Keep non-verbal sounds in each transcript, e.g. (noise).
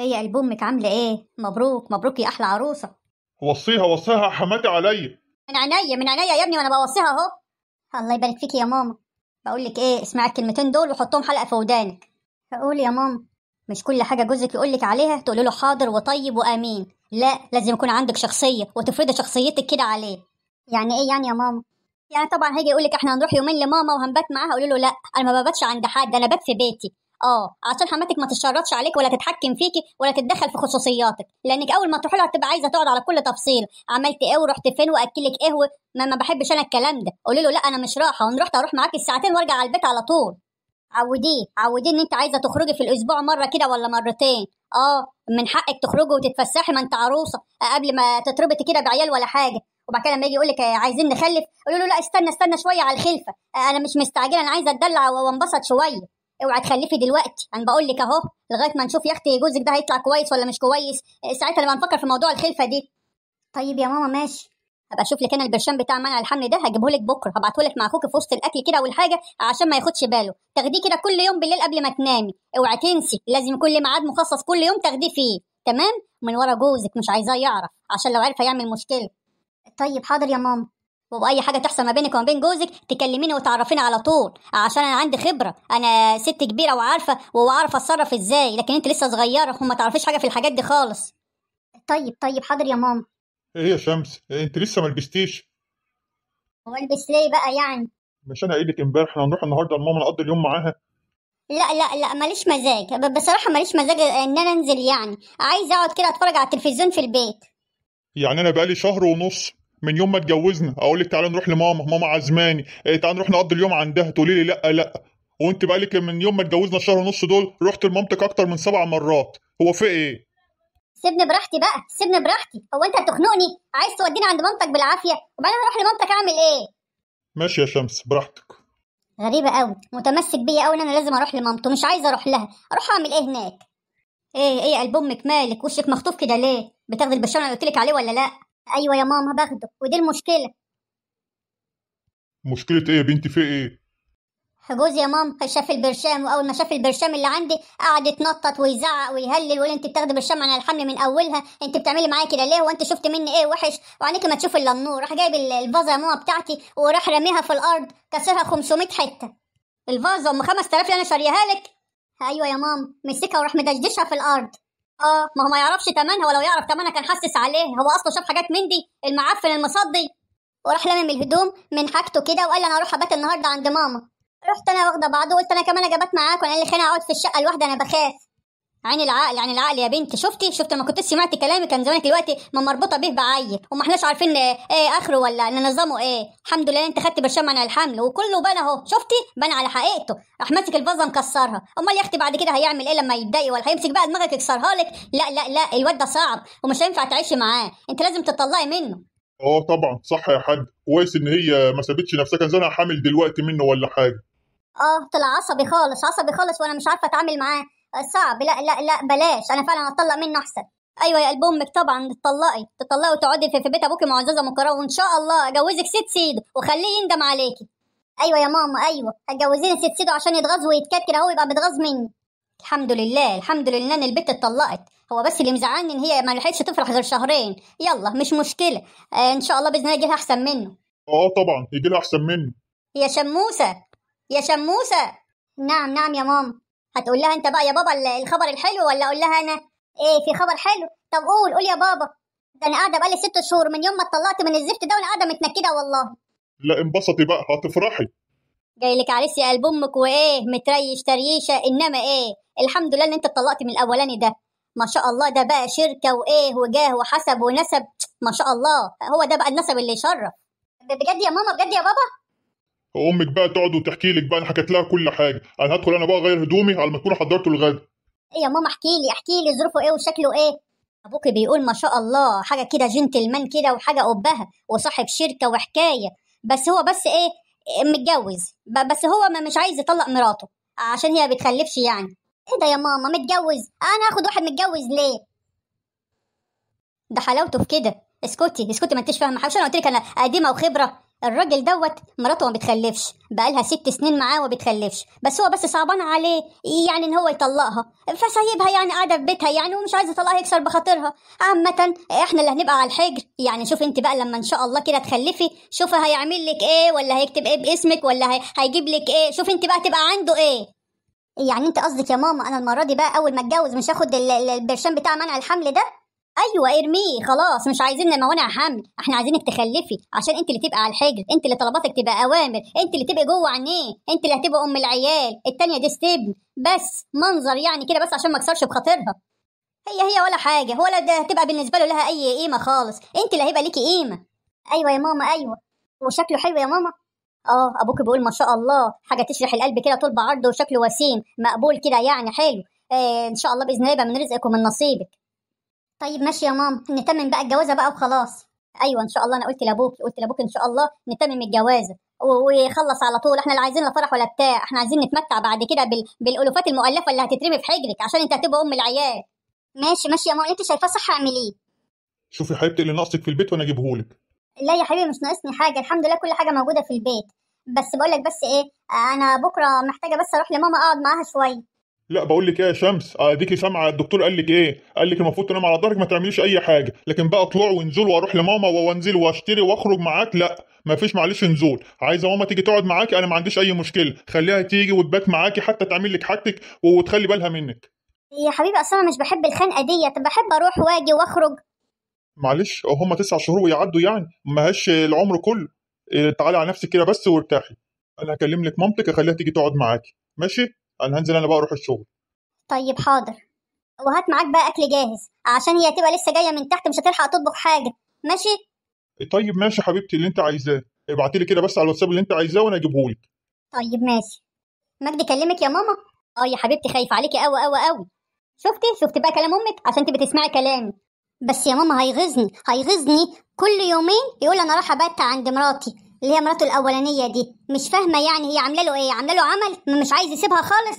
هي قلب امك عامله ايه مبروك مبروك يا احلى عروسه وصيها وصيها حماتي عليا من عينيا من عينيا يا ابني وانا بوصيها اهو الله يبارك فيك يا ماما بقول لك ايه اسمعي الكلمتين دول وحطهم حلقه في ودانك اقول يا ماما مش كل حاجه جوزك يقول لك عليها تقولي له حاضر وطيب وامين لا لازم يكون عندك شخصيه وتفرضي شخصيتك كده عليه يعني ايه يعني يا ماما يعني طبعا هيجي يقول لك احنا هنروح يومين لماما وهنبات معاها اقول له لا انا ما بباتش عند حد انا بات في بيتي اه عشان حماتك ما تتشرطش عليك ولا تتحكم فيكي ولا تتدخل في خصوصياتك لانك اول ما تروحي لها هتبقى عايزه تقعد على كل تفصيل عملت ايه ورحت فين واكلك ايه ما, ما بحبش انا الكلام ده قولي له لا انا مش رايحه وان رحت اروح معاكي الساعتين وارجع على البيت على طول عوديه عوديه ان انت عايزه تخرجي في الاسبوع مره كده ولا مرتين اه من حقك تخرجي وتتفسحي ما انت عروسه قبل ما تتربطي كده بعيال ولا حاجه وبعد كده لما يجي يقول لك عايزين نخلف قولي له لا استنى استنى شويه على الخلفه انا مش مستعجله انا عايزه اتدلع وانبسط شويه اوعى تخلفي دلوقتي انا بقول لك اهو لغايه ما نشوف يا اختي جوزك ده هيطلع كويس ولا مش كويس آه، ساعتها لما نفكر في موضوع الخلفه دي طيب يا ماما ماشي هبقى اشوف لك انا البرشام بتاع منع الحمل ده هجيبه لك بكره هبعته لك مع اخوك في وسط الاكل كده والحاجه عشان ما ياخدش باله تاخديه كده كل يوم بالليل قبل ما تنامي اوعى تنسي لازم كل ميعاد مخصص كل يوم تاخديه فيه تمام من ورا جوزك مش عايزاه يعرف عشان لو عرف هيعمل مشكله طيب حاضر يا ماما وبأي حاجة تحصل ما بينك وما بين جوزك تكلميني وتعرفيني على طول عشان أنا عندي خبرة أنا ست كبيرة وعارفة وعارفة أتصرف إزاي لكن أنت لسه صغيرة وما تعرفيش حاجة في الحاجات دي خالص طيب طيب حاضر يا ماما إيه يا شمس إيه، أنت لسه ما لبستيش والبس ليه بقى يعني مش أنا قايل لك إمبارح إحنا هنروح النهاردة لماما نقضي اليوم معاها لا لا لا ماليش مزاج بصراحة ماليش مزاج إن أنا أنزل يعني عايز أقعد كده أتفرج على التلفزيون في البيت يعني أنا بقالي شهر ونص من يوم ما اتجوزنا اقول لك تعالى نروح لماما ماما عزماني إيه تعالى نروح نقضي اليوم عندها تقولي لي لا لا وانت بقالك من يوم ما اتجوزنا الشهر ونص دول رحت لمامتك اكتر من سبع مرات هو في ايه سيبني براحتي بقى سيبني براحتي هو انت هتخنقني عايز توديني عند مامتك بالعافيه وبعدين اروح لمامتك اعمل ايه ماشي يا شمس براحتك غريبه قوي متمسك بيا قوي ان انا لازم اروح لمامته مش عايزه اروح لها اروح اعمل ايه هناك ايه ايه قلب امك مالك وشك مخطوف كده ليه بتاخد البشاره اللي قلت لك عليه ولا لا ايوه يا ماما باخده ودي المشكله مشكله ايه يا بنتي في ايه جوزي يا ماما شاف البرشام واول ما شاف البرشام اللي عندي قعد يتنطط ويزعق ويهلل ويقول انت بتاخدي برشام عن الحمل من اولها انت بتعملي معايا كده ليه وانت شفت مني ايه وحش وعينيك ما تشوف الا النور راح جايب الفازه يا ماما بتاعتي وراح راميها في الارض كسرها 500 حته الفازه ام 5000 اللي انا شاريها لك ايوه يا ماما مسكها وراح مدشدشها في الارض اه ما هو ما يعرفش تمنها ولو يعرف تمنها كان حسس عليه هو اصله شاف حاجات من دي المعفن المصدي وراح لامم الهدوم من حاجته كده وقال انا هروح ابات النهارده عند ماما رحت انا واخده بعضه وقلت انا كمان اجابات معاك وانا اللي خاني اقعد في الشقه لوحدي انا بخاف عين العقل عين العقل يا بنت شفتي شفتي ما كنت سمعت كلامي كان زمانك دلوقتي ما مربوطه به بعي وما احناش عارفين إيه،, ايه اخره ولا ننظمه ايه الحمد لله انت خدت برشام عن الحمل وكله بنى اهو شفتي بنى على حقيقته راح ماسك الفازه مكسرها امال يا اختي بعد كده هيعمل ايه لما يتضايق ولا هيمسك بقى دماغك يكسرها لك لا لا لا الواد ده صعب ومش هينفع تعيشي معاه انت لازم تطلعي منه اه طبعا صح يا حاج كويس ان هي ما سابتش نفسها كان زمانها حامل دلوقتي منه ولا حاجه اه طلع عصبي خالص عصبي خالص وانا مش عارفه اتعامل معاه آه، صعب لا لا لا بلاش انا فعلا هتطلق منه احسن ايوه يا قلب امك طبعا تطلقي تطلقي وتقعدي في, في بيت ابوكي معززه مكرمه وان شاء الله اجوزك ست سيدو وخليه يندم عليكي ايوه يا ماما ايوه هتجوزيني ست سيدو عشان يتغاظ ويتكتر اهو يبقى بتغاظ مني الحمد لله الحمد لله ان البت اتطلقت هو بس اللي مزعلني ان هي ما لحقتش تفرح غير شهرين يلا مش مشكله آه ان شاء الله باذن الله يجي لها احسن منه اه طبعا يجي لها احسن منه يا شموسه يا شموسه نعم نعم يا ماما هتقول لها انت بقى يا بابا الخبر الحلو ولا اقول لها انا ايه في خبر حلو طب قول قول يا بابا ده انا قاعده بقالي ست شهور من يوم ما اتطلقت من الزفت ده وانا قاعده متنكده والله لا انبسطي بقى هتفرحي جاي لك عريس يا قلب امك وايه متريش تريشه انما ايه الحمد لله ان انت اتطلقت من الاولاني ده ما شاء الله ده بقى شركه وايه وجاه وحسب ونسب ما شاء الله هو ده بقى النسب اللي يشرف بجد يا ماما بجد يا بابا وامك بقى تقعد وتحكي لك بقى انا حكيت لها كل حاجه انا هدخل انا بقى اغير هدومي على ما تكون حضرتوا الغدا ايه يا ماما احكي لي احكي لي ظروفه ايه وشكله ايه ابوكي بيقول ما شاء الله حاجه كده جنتلمان كده وحاجه ابهه وصاحب شركه وحكايه بس هو بس ايه متجوز بس هو ما مش عايز يطلق مراته عشان هي بتخلفش يعني ايه ده يا ماما متجوز انا هاخد واحد متجوز ليه ده حلاوته في كده اسكتي اسكتي ما انتش فاهمه حاجه انا قلت لك انا قديمه وخبره الراجل دوت مراته ما بتخلفش بقالها ست سنين معاه وما بتخلفش بس هو بس صعبان عليه يعني ان هو يطلقها فسايبها يعني قاعده في بيتها يعني ومش عايز يطلقها يكسر بخاطرها عامه احنا اللي هنبقى على الحجر يعني شوف انت بقى لما ان شاء الله كده تخلفي شوف هيعمل لك ايه ولا هيكتب ايه باسمك ولا هي... هيجيب لك ايه شوف انت بقى تبقى عنده ايه يعني انت قصدك يا ماما انا المره دي بقى اول ما اتجوز مش هاخد البرشام بتاع منع الحمل ده ايوه ارميه خلاص مش عايزين موانع حمل احنا عايزينك تخلفي عشان انت اللي تبقى على الحجر انت اللي طلباتك تبقى اوامر انت اللي تبقى جوه عينيه انت اللي هتبقى ام العيال التانيه دي ستبن بس منظر يعني كده بس عشان ما اكسرش بخاطرها هي هي ولا حاجه ولا ده هتبقى بالنسبه له لها اي قيمه خالص انت اللي هيبقى ليكي قيمه ايوه يا ماما ايوه وشكله حلو يا ماما اه ابوك بيقول ما شاء الله حاجه تشرح القلب كده طول بعرضه وشكله وسيم مقبول كده يعني حلو آه ان شاء الله باذن الله يبقى من رزقك ومن نصيبك طيب ماشي يا ماما نتمم بقى الجوازه بقى وخلاص ايوه ان شاء الله انا قلت لابوك قلت لابوك ان شاء الله نتمم الجوازه ويخلص على طول احنا لا عايزين لا فرح ولا بتاع احنا عايزين نتمتع بعد كده بال... بالالوفات المؤلفه اللي هتترمي في حجرك عشان انت هتبقى ام العيال ماشي ماشي يا ماما انت شايفاه صح اعمل ايه شوفي يا حبيبتي اللي ناقصك في البيت وانا اجيبهولك لا يا حبيبي مش ناقصني حاجه الحمد لله كل حاجه موجوده في البيت بس بقول لك بس ايه انا بكره محتاجه بس اروح لماما اقعد معاها شويه لا بقول لك ايه يا شمس آه، اديكي سامعه الدكتور قال لك ايه قال لك المفروض تنام على ظهرك ما تعمليش اي حاجه لكن بقى طلوع ونزول واروح لماما وانزل واشتري واخرج معاك لا ما فيش معلش نزول عايزه ماما تيجي تقعد معاكي انا ما عنديش اي مشكله خليها تيجي وتبات معاكي حتى تعمل لك حاجتك وتخلي بالها منك يا حبيبي اصلا مش بحب الخنقه ديت بحب اروح واجي واخرج معلش هما تسع شهور ويعدوا يعني ما ماهاش العمر كله إيه، تعالي على نفسك كده بس وارتاحي انا هكلم لك مامتك اخليها تيجي تقعد معاكي ماشي انا هنزل انا بقى اروح الشغل طيب حاضر وهات معاك بقى اكل جاهز عشان هي هتبقى لسه جايه من تحت مش هتلحق تطبخ حاجه ماشي طيب ماشي حبيبتي اللي انت عايزاه ابعتي لي كده بس على الواتساب اللي انت عايزاه وانا اجيبه لك طيب ماشي مجدي كلمك يا ماما اه يا حبيبتي خايفه عليكي قوي قوي قوي شفتي شفتي بقى كلام امك عشان انت بتسمعي كلامي بس يا ماما هيغيظني هيغيظني كل يومين يقول انا رايحه بات عند مراتي اللي هي مراته الاولانيه دي مش فاهمه يعني هي عامله له ايه عامله له عمل مش عايز يسيبها خالص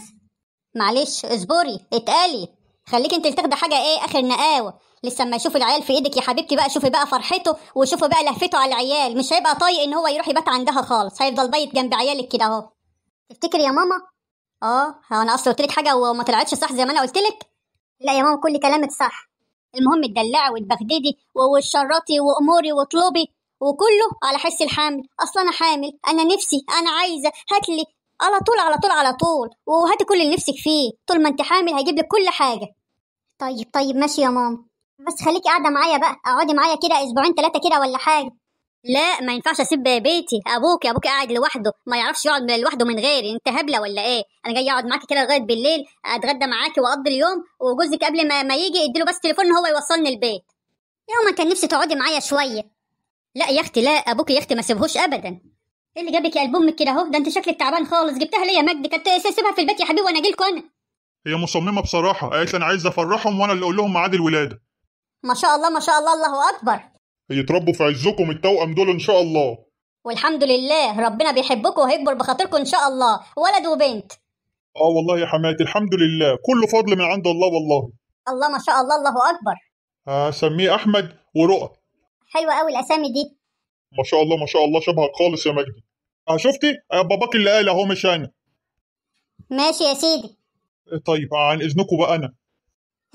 معلش اصبري اتقالي خليك انت تاخدي حاجه ايه اخر نقاوه لسه اما اشوف العيال في ايدك يا حبيبتي بقى شوفي بقى فرحته وشوفي بقى لهفته على العيال مش هيبقى طايق ان هو يروح يبات عندها خالص هيفضل بايت جنب عيالك كده اهو تفتكر يا ماما اه هو انا اصلا قلت لك حاجه وما طلعتش صح زي ما انا قلت لك لا يا ماما كل كلامك صح المهم تدلعي وتبغددي وشرطي واموري واطلبي وكله على حس الحمل اصل انا حامل انا نفسي انا عايزه هاتلي على طول على طول على طول وهاتي كل اللي نفسك فيه طول ما انت حامل هجيب لك كل حاجه طيب طيب ماشي يا ماما بس خليكي قاعده معايا بقى اقعدي معايا كده اسبوعين ثلاثه كده ولا حاجه لا ما ينفعش اسيب بيتي ابوك يا ابوك قاعد لوحده ما يعرفش يقعد لوحده من غيري انت هبله ولا ايه انا جاي اقعد معاكي كده لغايه بالليل اتغدى معاكي واقضي اليوم وجوزك قبل ما ما يجي اديله بس تليفون هو يوصلني البيت يوم ما كان نفسي تقعدي معايا شويه لا يا اختي لا ابوك يا اختي ما سيبهوش ابدا ايه اللي جابك يا قلب امك كده اهو ده انت شكلك تعبان خالص جبتها ليا يا مجد كانت سيبها في البيت يا حبيبي وانا اجي لكم انا هي مصممه بصراحه قالت لي انا عايز افرحهم وانا اللي اقول لهم ميعاد الولاده ما شاء الله ما شاء الله الله اكبر يتربوا في عزكم التوأم دول ان شاء الله والحمد لله ربنا بيحبكم وهيكبر بخاطركم ان شاء الله ولد وبنت اه والله يا حماتي الحمد لله كله فضل من عند الله والله الله ما شاء الله الله اكبر هسميه احمد ورؤى حلوه قوي الاسامي دي ما شاء الله ما شاء الله شبهك خالص يا مجدي اه شفتي آه، باباك اللي قال اهو مش انا ماشي يا سيدي آه، طيب آه، عن اذنكم بقى انا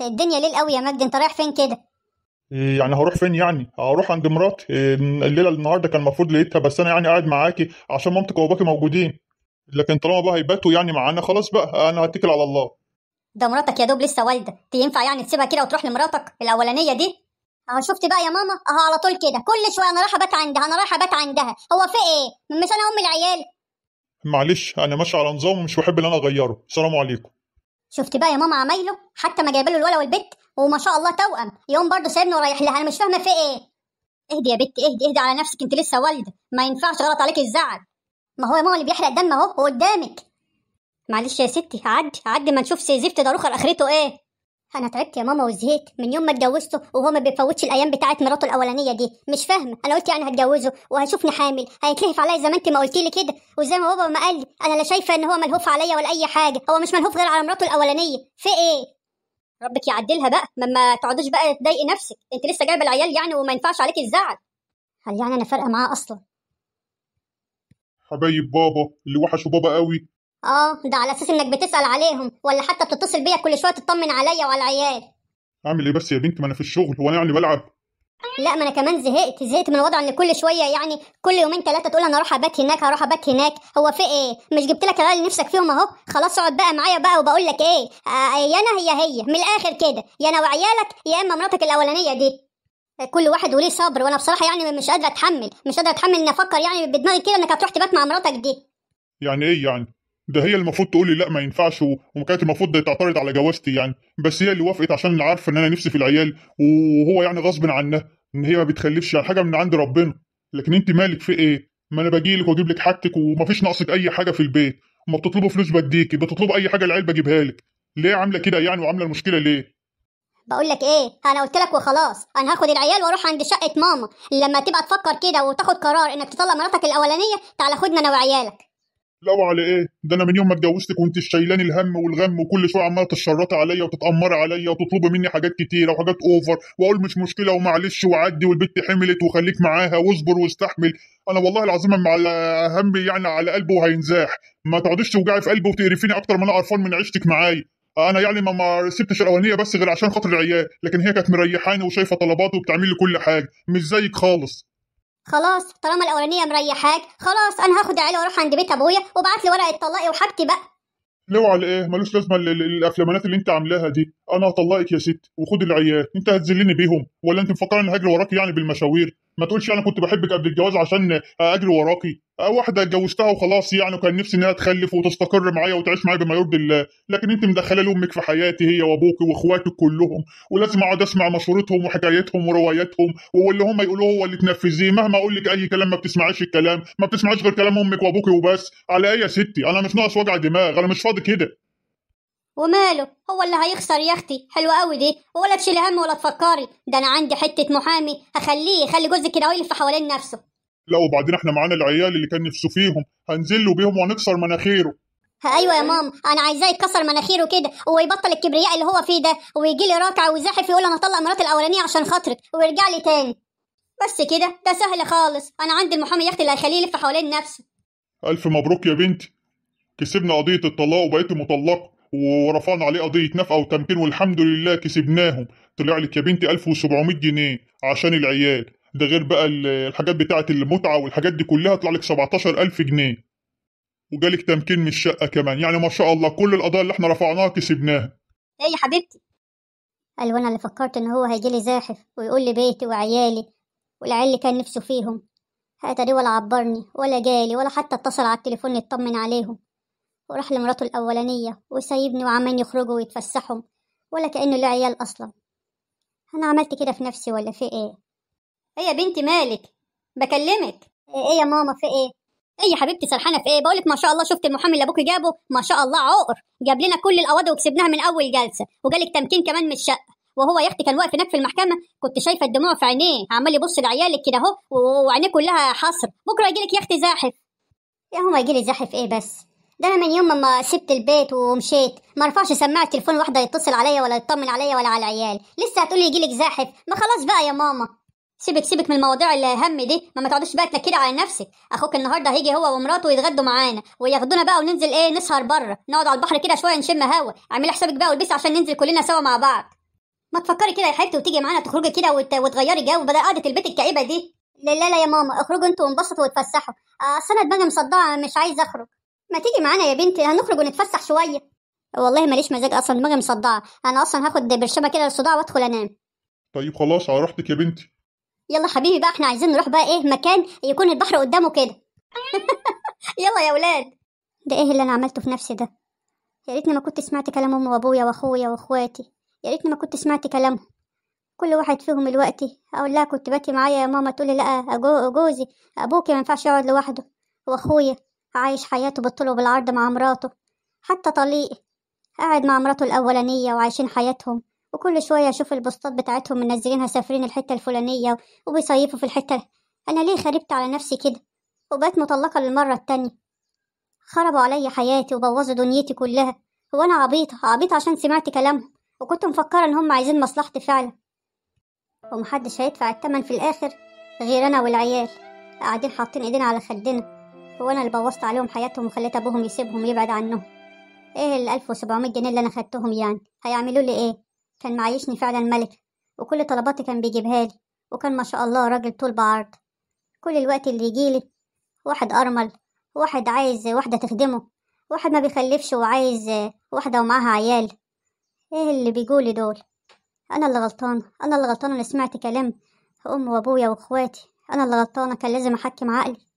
الدنيا ليل قوي يا مجدي انت رايح فين كده إيه، يعني هروح فين يعني هروح عند مراتي إيه، الليله النهارده كان المفروض لقيتها بس انا يعني قاعد معاكي عشان مامتك وباباكي موجودين لكن طالما بقى هيباتوا يعني معانا خلاص بقى انا هتكل على الله ده مراتك يا دوب لسه والده ينفع يعني تسيبها كده وتروح لمراتك الاولانيه دي اه شفت بقى يا ماما اهو على طول كده كل شويه انا رايحه بات عندها انا رايحه بات عندها هو في ايه مش انا ام العيال معلش انا ماشي على نظام ومش بحب ان انا اغيره السلام عليكم شفت بقى يا ماما عمايله حتى ما جايبه له الولا والبت وما شاء الله توأم يوم برضه سايبني ورايح لها انا مش فاهمه في ايه اهدي يا بت اهدي اهدي على نفسك انت لسه والده ما ينفعش غلط عليك الزعل ما هو يا ماما اللي بيحرق الدم اهو قدامك معلش يا ستي عدي عدي ما نشوف سيزيف تداروخه اخرته ايه انا تعبت يا ماما وزهقت من يوم ما اتجوزته وهو ما بيفوتش الايام بتاعه مراته الاولانيه دي مش فاهمه انا قلت يعني هتجوزه وهشوفني حامل هيتلهف عليا زي ما انت ما قلتي لي كده وزي ما بابا ما قال لي انا لا شايفه ان هو ملهوف عليا ولا اي حاجه هو مش ملهوف غير على مراته الاولانيه في ايه ربك يعدلها بقى ما ما تقعديش بقى تضايقي نفسك انت لسه جايبه العيال يعني وما ينفعش عليك الزعل هل يعني انا فارقه معاه اصلا حبايب بابا اللي وحشوا بابا قوي اه ده على اساس انك بتسال عليهم ولا حتى بتتصل بيا كل شويه تطمن عليا وعلى العيال اعمل ايه بس يا بنت ما انا في الشغل انا يعني بلعب لا ما انا كمان زهقت زهقت من الوضع ان كل شويه يعني كل يومين ثلاثه تقول انا اروح ابات هناك هروح ابات هناك هو في ايه مش جبت لك العيال اللي نفسك فيهم اهو خلاص اقعد بقى معايا بقى وبقول لك ايه آه، آه، يا انا هي هي من الاخر كده يا انا وعيالك يا اما مراتك الاولانيه دي آه، كل واحد وليه صبر وانا بصراحه يعني مش قادره اتحمل مش قادره اتحمل ان افكر يعني بدماغي كده انك هتروح تبات مع مراتك دي يعني ايه يعني ده هي المفروض تقول لي لا ما ينفعش وكانت المفروض تعترض على جوازتي يعني بس هي اللي وافقت عشان عارفه ان انا نفسي في العيال وهو يعني غصب عنها ان هي ما بتخلفش يعني حاجه من عند ربنا لكن انت مالك في ايه ما انا باجي لك واجيب لك حاجتك ومفيش ناقصك اي حاجه في البيت وما بتطلبوا فلوس بديكي بتطلب اي حاجه العيال بجيبها لك ليه عامله كده يعني وعامله المشكله ليه بقول لك ايه انا قلت لك وخلاص انا هاخد العيال واروح عند شقه ماما لما تبقى تفكر كده وتاخد قرار انك تطلع مراتك الاولانيه تعالى خدنا انا وعيالك لو على ايه ده انا من يوم ما اتجوزتك وانت شايلاني الهم والغم وكل شويه عماله تشرطي عليا وتتامري عليا وتطلبي مني حاجات كتيره وحاجات اوفر واقول مش مشكله ومعلش وعدي والبت حملت وخليك معاها واصبر واستحمل انا والله العظيم مع همي يعني على قلبه وهينزاح ما تقعديش توجعي في قلبي وتقرفيني اكتر ما انا قرفان من عيشتك معايا انا يعني ما ما سبتش الاولانيه بس غير عشان خاطر العيال لكن هي كانت مريحاني وشايفه طلباتي وبتعمل لي كل حاجه مش زيك خالص خلاص طالما الاولانيه مريحاك خلاص انا هاخد عيلة واروح عند بيت ابويا وابعت لي ورقه طلاقي وحاجتي بقى لو على ايه ملوش لازمه الافلامانات اللي انت عاملاها دي انا هطلقك يا ست وخد العيال انت هتذلني بيهم ولا انت مفكره اني هجري وراك يعني بالمشاوير ما تقولش انا كنت بحبك قبل الجواز عشان اجري وراكي آه، واحده اتجوزتها وخلاص يعني وكان نفسي انها تخلف وتستقر معايا وتعيش معايا بما يرضي الله لكن انت مدخله لي امك في حياتي هي وابوك واخواتك كلهم ولازم اقعد اسمع مشورتهم وحكايتهم ورواياتهم واللي هم يقولوه هو اللي تنفذيه مهما اقول لك اي كلام ما بتسمعيش الكلام ما بتسمعيش غير كلام امك وابوك وبس على ايه يا ستي انا مش ناقص وجع دماغ انا مش فاضي كده وماله هو اللي هيخسر يا اختي حلوه قوي دي ولا تشيلي هم ولا تفكري ده انا عندي حته محامي هخليه يخلي جوزك كده يلف حوالين نفسه لا وبعدين احنا معانا العيال اللي كان نفسه فيهم هنزل له بيهم وهنكسر مناخيره ايوه يا ماما انا عايزاه يتكسر مناخيره كده ويبطل الكبرياء اللي هو فيه ده ويجي لي راكع ويزحف يقول انا هطلق مراتي الاولانيه عشان خاطرك ويرجع لي تاني بس كده ده سهل خالص انا عندي المحامي يا اختي اللي هيخليه يلف حوالين نفسه الف مبروك يا بنتي كسبنا قضيه الطلاق وبقيتي مطلقه ورفعنا عليه قضيه نفقه وتمكين والحمد لله كسبناهم طلع لك يا بنتي 1700 جنيه عشان العيال ده غير بقى الحاجات بتاعه المتعه والحاجات دي كلها طلع لك 17000 جنيه وجالك تمكين من الشقه كمان يعني ما شاء الله كل القضايا اللي احنا رفعناها كسبناها ايه يا حبيبتي قال وانا اللي فكرت ان هو هيجي لي زاحف ويقول لي بيتي وعيالي والعيال اللي كان نفسه فيهم دي ولا عبرني ولا جالي ولا حتى اتصل على التليفون يطمن عليهم وراح لمراته الأولانية وسايبني وعمالين يخرجوا ويتفسحوا ولا كأنه ليه عيال أصلا أنا عملت كده في نفسي ولا في إيه؟ إيه يا بنتي مالك؟ بكلمك إيه،, إيه يا ماما في إيه؟ إيه يا حبيبتي سرحانة في إيه؟ بقولك ما شاء الله شفت المحامي اللي أبوك جابه ما شاء الله عقر جاب لنا كل الأواضي وكسبناها من أول جلسة وجالك تمكين كمان من الشقة وهو يا اختي كان واقف هناك في المحكمه كنت شايفه الدموع في عينيه عمال يبص لعيالك كده اهو وعينيه كلها حصر بكره يجيلك يا اختي زاحف يا هو يجيلي زاحف ايه بس ده انا من يوم ما سبت البيت ومشيت ما رفعش سماعه التليفون واحده يتصل عليا ولا يطمن عليا ولا على العيال لسه هتقولي يجيلك زاحف ما خلاص بقى يا ماما سيبك سيبك من المواضيع اللي هم دي ما ما تقعديش بقى تنكري على نفسك اخوك النهارده هيجي هو ومراته يتغدوا معانا وياخدونا بقى وننزل ايه نسهر بره نقعد على البحر كده شويه نشم هوا اعملي حسابك بقى والبسي عشان ننزل كلنا سوا مع بعض ما تفكري كده يا حبيبتي وتيجي معانا تخرجي كده وت... وتغيري جو بدل قعده البيت الكئيبه دي لا لا لا يا ماما اخرجوا انتوا وانبسطوا واتفسحوا اصل انا دماغي مصدعه مش عايزه اخرج ما تيجي معانا يا بنتي هنخرج ونتفسح شويه والله ماليش مزاج اصلا دماغي مصدعه انا اصلا هاخد برشامه كده للصداع وادخل انام طيب خلاص على راحتك يا بنتي يلا حبيبي بقى احنا عايزين نروح بقى ايه مكان يكون البحر قدامه كده (laughs) يلا يا ولاد ده ايه اللي انا عملته في نفسي ده يا ريتني ما كنت سمعت كلام امي وابويا واخويا واخواتي يا ريتني ما كنت سمعت كلامهم كل واحد فيهم دلوقتي اقول لها كنت باكي معايا يا ماما تقول لي لا جوزي ابوكي ما ينفعش يقعد لوحده واخويا عايش حياته بالطول وبالعرض مع مراته حتى طليق قاعد مع مراته الأولانية وعايشين حياتهم وكل شوية أشوف البوستات بتاعتهم منزلينها سافرين الحتة الفلانية وبيصيفوا في الحتة أنا ليه خربت على نفسي كده وبقيت مطلقة للمرة التانية خربوا عليا حياتي وبوظوا دنيتي كلها هو أنا عبيطة عبيطة عشان سمعت كلامهم وكنت مفكرة إن هم عايزين مصلحتي فعلا ومحدش هيدفع التمن في الآخر غير أنا والعيال قاعدين حاطين إيدينا على خدنا هو انا اللي بوظت عليهم حياتهم وخليت ابوهم يسيبهم يبعد عنهم ايه ال 1700 جنيه اللي انا خدتهم يعني هيعملوا لي ايه كان معيشني فعلا ملك وكل طلباتي كان بيجيبها لي وكان ما شاء الله راجل طول بعرض كل الوقت اللي يجيلي واحد ارمل واحد عايز واحده تخدمه واحد ما بيخلفش وعايز واحده ومعاها عيال ايه اللي بيجولي دول انا اللي غلطانه انا اللي غلطانه اللي سمعت كلام امي وابويا واخواتي انا اللي غلطانه كان لازم احكم عقلي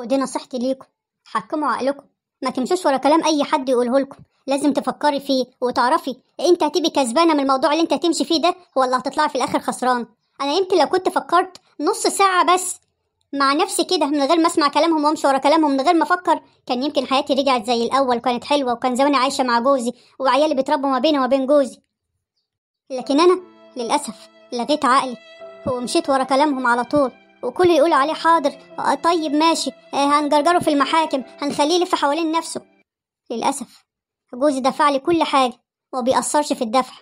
ودي نصيحتي ليكم حكموا عقلكم ما تمشوش ورا كلام اي حد يقوله لكم لازم تفكري فيه وتعرفي انت هتبقي كسبانه من الموضوع اللي انت هتمشي فيه ده ولا هتطلعي في الاخر خسران انا يمكن لو كنت فكرت نص ساعه بس مع نفسي كده من غير ما اسمع كلامهم وامشي ورا كلامهم من غير ما افكر كان يمكن حياتي رجعت زي الاول وكانت حلوه وكان زماني عايشه مع جوزي وعيالي بيتربوا ما بيني وما بين جوزي لكن انا للاسف لغيت عقلي ومشيت ورا كلامهم على طول وكله يقول عليه حاضر آه، طيب ماشي آه، هنجرجره في المحاكم هنخليه يلف حوالين نفسه للأسف جوزي دفع لي كل حاجة وبيأثرش في الدفع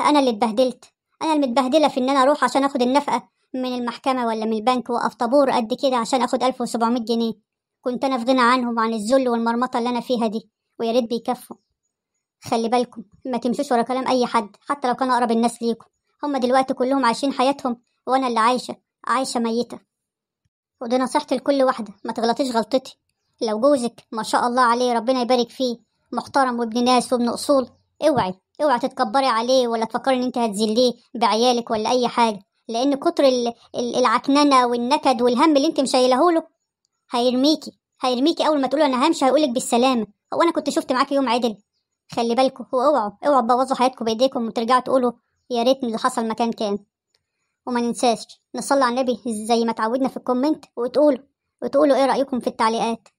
أنا اللي اتبهدلت أنا المتبهدلة في إن أنا أروح عشان آخد النفقة من المحكمة ولا من البنك وأقف طابور قد كده عشان آخد ألف وسبعمية جنيه كنت أنا في غنى عنهم وعن الذل والمرمطة اللي أنا فيها دي ويا ريت بيكفوا خلي بالكم ما تمشوش ورا كلام أي حد حتى لو كان أقرب الناس ليكم هما دلوقتي كلهم عايشين حياتهم وأنا اللي عايشة عايشة ميتة ودي نصيحتي لكل واحدة ما تغلطيش غلطتي لو جوزك ما شاء الله عليه ربنا يبارك فيه محترم وابن ناس وابن أصول اوعي اوعي تتكبري عليه ولا تفكري ان انت هتذليه بعيالك ولا اي حاجة لان كتر العكننة والنكد والهم اللي انت مشايله له هيرميكي هيرميكي اول ما تقول انا همشي هيقولك بالسلامة هو انا كنت شفت معاكي يوم عدل خلي بالكوا واوعوا اوعوا تبوظوا حياتكم بايديكم وترجعوا تقولوا يا ريتني اللي حصل مكان كان وما ننساش نصلي على النبي زي ما تعودنا في الكومنت وتقولوا وتقولوا ايه رأيكم في التعليقات